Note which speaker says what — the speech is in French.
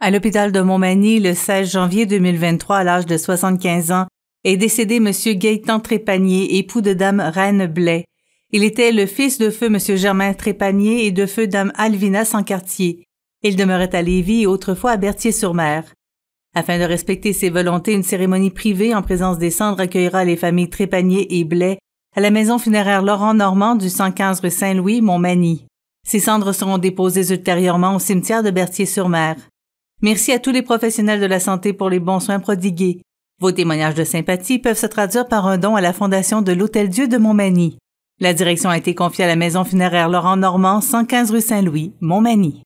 Speaker 1: À l'hôpital de Montmagny, le 16 janvier 2023, à l'âge de 75 ans, est décédé M. Gaëtan Trépanier, époux de Dame Reine Blais. Il était le fils de feu M. Germain Trépanier et de feu Dame Alvina Sancartier. Il demeurait à Lévis et autrefois à Berthier-sur-Mer. Afin de respecter ses volontés, une cérémonie privée en présence des cendres accueillera les familles Trépanier et Blais à la maison funéraire Laurent Normand du 115 rue Saint-Louis, Montmagny. Ces cendres seront déposées ultérieurement au cimetière de Berthier-sur-Mer. Merci à tous les professionnels de la santé pour les bons soins prodigués. Vos témoignages de sympathie peuvent se traduire par un don à la Fondation de l'Hôtel Dieu de Montmagny. La direction a été confiée à la maison funéraire Laurent Normand, 115 rue Saint-Louis, Montmagny.